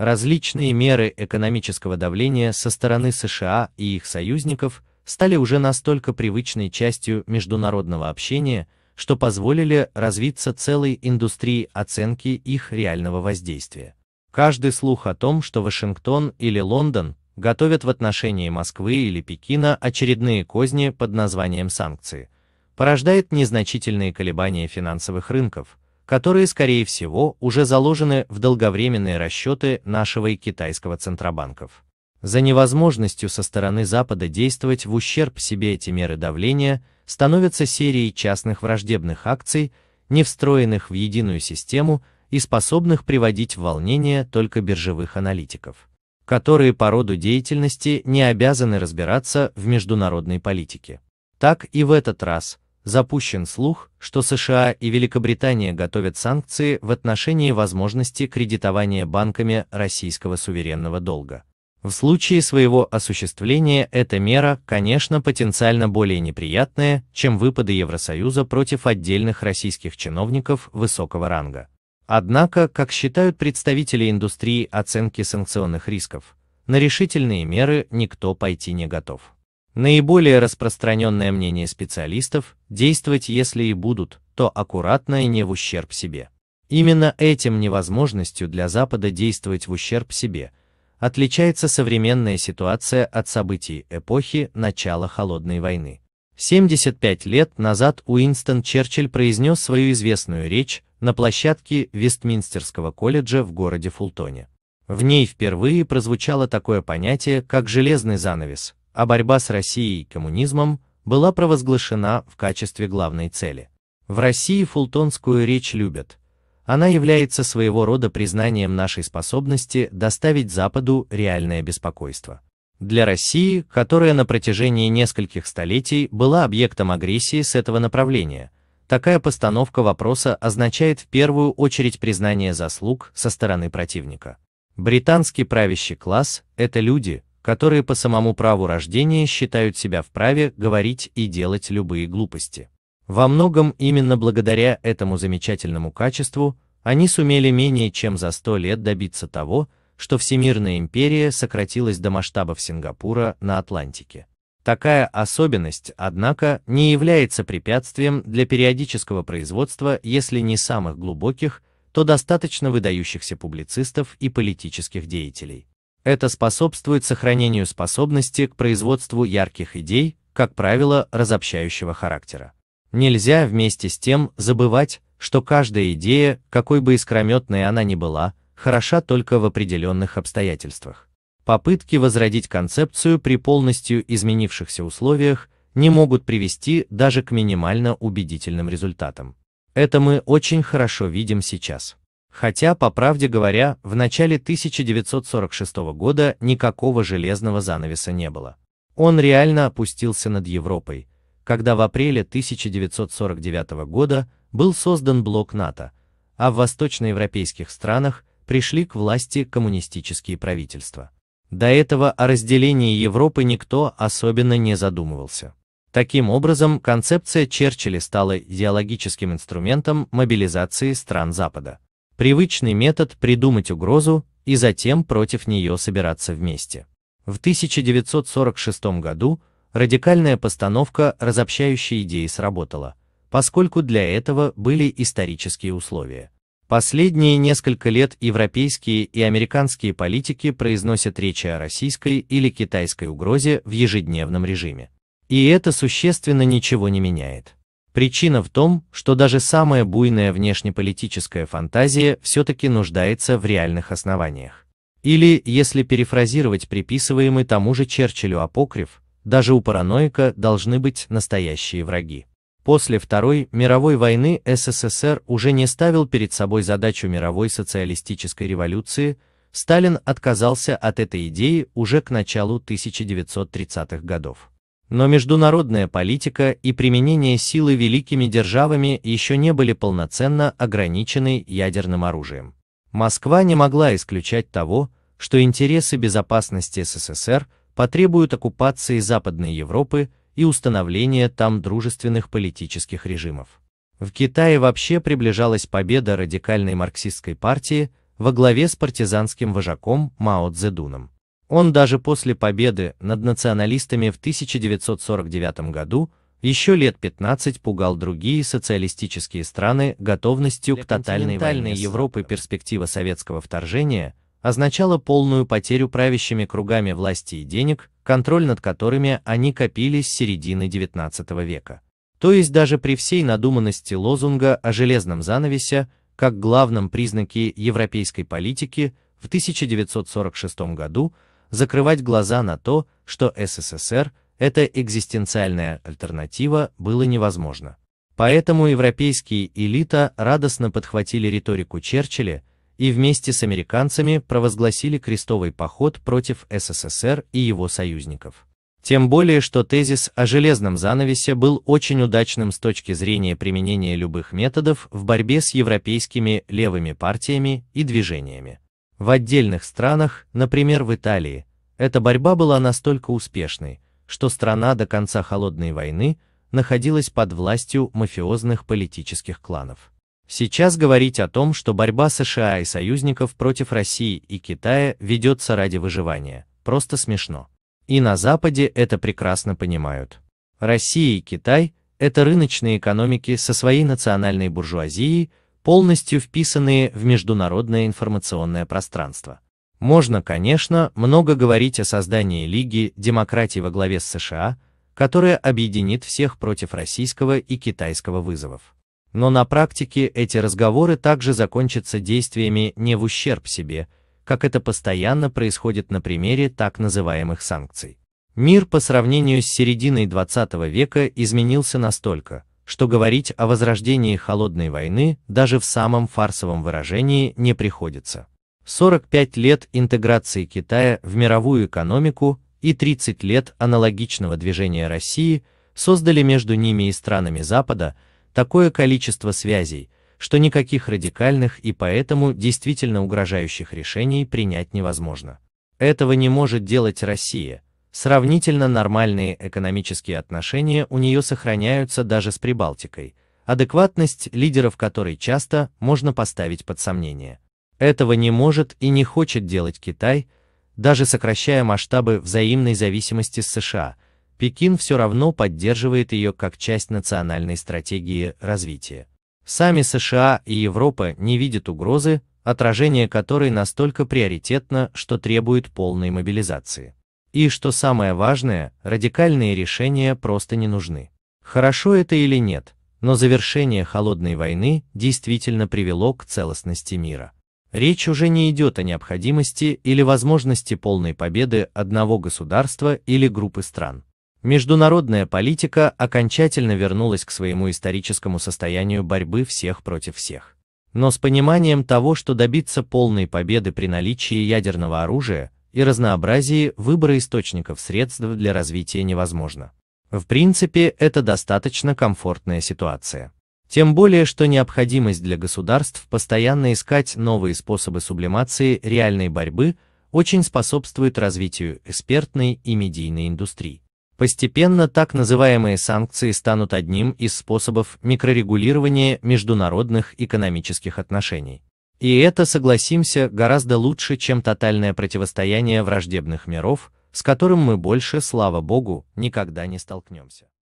Различные меры экономического давления со стороны США и их союзников стали уже настолько привычной частью международного общения, что позволили развиться целой индустрии оценки их реального воздействия. Каждый слух о том, что Вашингтон или Лондон готовят в отношении Москвы или Пекина очередные козни под названием санкции, порождает незначительные колебания финансовых рынков, которые, скорее всего, уже заложены в долговременные расчеты нашего и китайского центробанков. За невозможностью со стороны Запада действовать в ущерб себе эти меры давления становятся серией частных враждебных акций, не встроенных в единую систему и способных приводить в волнение только биржевых аналитиков, которые по роду деятельности не обязаны разбираться в международной политике. Так и в этот раз – запущен слух, что США и Великобритания готовят санкции в отношении возможности кредитования банками российского суверенного долга. В случае своего осуществления эта мера, конечно, потенциально более неприятная, чем выпады Евросоюза против отдельных российских чиновников высокого ранга. Однако, как считают представители индустрии оценки санкционных рисков, на решительные меры никто пойти не готов. Наиболее распространенное мнение специалистов – действовать если и будут, то аккуратно и не в ущерб себе. Именно этим невозможностью для Запада действовать в ущерб себе отличается современная ситуация от событий эпохи начала Холодной войны. 75 лет назад Уинстон Черчилль произнес свою известную речь на площадке Вестминстерского колледжа в городе Фултоне. В ней впервые прозвучало такое понятие, как «железный занавес», а борьба с Россией и коммунизмом была провозглашена в качестве главной цели. В России фултонскую речь любят. Она является своего рода признанием нашей способности доставить Западу реальное беспокойство. Для России, которая на протяжении нескольких столетий была объектом агрессии с этого направления, такая постановка вопроса означает в первую очередь признание заслуг со стороны противника. Британский правящий класс – это люди, которые по самому праву рождения считают себя вправе говорить и делать любые глупости. Во многом именно благодаря этому замечательному качеству они сумели менее чем за сто лет добиться того, что Всемирная империя сократилась до масштабов Сингапура на Атлантике. Такая особенность, однако, не является препятствием для периодического производства, если не самых глубоких, то достаточно выдающихся публицистов и политических деятелей. Это способствует сохранению способности к производству ярких идей, как правило, разобщающего характера. Нельзя вместе с тем забывать, что каждая идея, какой бы искрометной она ни была, хороша только в определенных обстоятельствах. Попытки возродить концепцию при полностью изменившихся условиях не могут привести даже к минимально убедительным результатам. Это мы очень хорошо видим сейчас. Хотя, по правде говоря, в начале 1946 года никакого железного занавеса не было. Он реально опустился над Европой, когда в апреле 1949 года был создан блок НАТО, а в восточноевропейских странах пришли к власти коммунистические правительства. До этого о разделении Европы никто особенно не задумывался. Таким образом, концепция Черчилля стала идеологическим инструментом мобилизации стран Запада. Привычный метод придумать угрозу и затем против нее собираться вместе. В 1946 году радикальная постановка разобщающей идеи сработала, поскольку для этого были исторические условия. Последние несколько лет европейские и американские политики произносят речи о российской или китайской угрозе в ежедневном режиме. И это существенно ничего не меняет. Причина в том, что даже самая буйная внешнеполитическая фантазия все-таки нуждается в реальных основаниях. Или, если перефразировать приписываемый тому же Черчиллю апокриф, даже у параноика должны быть настоящие враги. После Второй мировой войны СССР уже не ставил перед собой задачу мировой социалистической революции, Сталин отказался от этой идеи уже к началу 1930-х годов. Но международная политика и применение силы великими державами еще не были полноценно ограничены ядерным оружием. Москва не могла исключать того, что интересы безопасности СССР потребуют оккупации Западной Европы и установления там дружественных политических режимов. В Китае вообще приближалась победа радикальной марксистской партии во главе с партизанским вожаком Мао Цзэдуном. Он даже после победы над националистами в 1949 году еще лет 15 пугал другие социалистические страны готовностью к тотальной войне Европы перспектива советского вторжения означала полную потерю правящими кругами власти и денег, контроль над которыми они копились с середины XIX века. То есть даже при всей надуманности лозунга о железном занавесе, как главном признаке европейской политики, в 1946 году закрывать глаза на то, что СССР – это экзистенциальная альтернатива, было невозможно. Поэтому европейские элита радостно подхватили риторику Черчилля и вместе с американцами провозгласили крестовый поход против СССР и его союзников. Тем более, что тезис о железном занавесе был очень удачным с точки зрения применения любых методов в борьбе с европейскими левыми партиями и движениями. В отдельных странах, например в Италии, эта борьба была настолько успешной, что страна до конца Холодной войны находилась под властью мафиозных политических кланов. Сейчас говорить о том, что борьба США и союзников против России и Китая ведется ради выживания, просто смешно. И на Западе это прекрасно понимают. Россия и Китай – это рыночные экономики со своей национальной буржуазией, полностью вписанные в международное информационное пространство. Можно, конечно, много говорить о создании Лиги демократии во главе с США, которая объединит всех против российского и китайского вызовов. Но на практике эти разговоры также закончатся действиями не в ущерб себе, как это постоянно происходит на примере так называемых санкций. Мир по сравнению с серединой 20 века изменился настолько, что говорить о возрождении холодной войны даже в самом фарсовом выражении не приходится. 45 лет интеграции Китая в мировую экономику и 30 лет аналогичного движения России создали между ними и странами Запада такое количество связей, что никаких радикальных и поэтому действительно угрожающих решений принять невозможно. Этого не может делать Россия, Сравнительно нормальные экономические отношения у нее сохраняются даже с Прибалтикой, адекватность лидеров которой часто можно поставить под сомнение. Этого не может и не хочет делать Китай, даже сокращая масштабы взаимной зависимости с США, Пекин все равно поддерживает ее как часть национальной стратегии развития. Сами США и Европа не видят угрозы, отражение которой настолько приоритетно, что требует полной мобилизации. И что самое важное, радикальные решения просто не нужны. Хорошо это или нет, но завершение холодной войны действительно привело к целостности мира. Речь уже не идет о необходимости или возможности полной победы одного государства или группы стран. Международная политика окончательно вернулась к своему историческому состоянию борьбы всех против всех. Но с пониманием того, что добиться полной победы при наличии ядерного оружия и разнообразии выбора источников средств для развития невозможно. В принципе, это достаточно комфортная ситуация. Тем более, что необходимость для государств постоянно искать новые способы сублимации реальной борьбы очень способствует развитию экспертной и медийной индустрии. Постепенно так называемые санкции станут одним из способов микрорегулирования международных экономических отношений. И это, согласимся, гораздо лучше, чем тотальное противостояние враждебных миров, с которым мы больше, слава богу, никогда не столкнемся.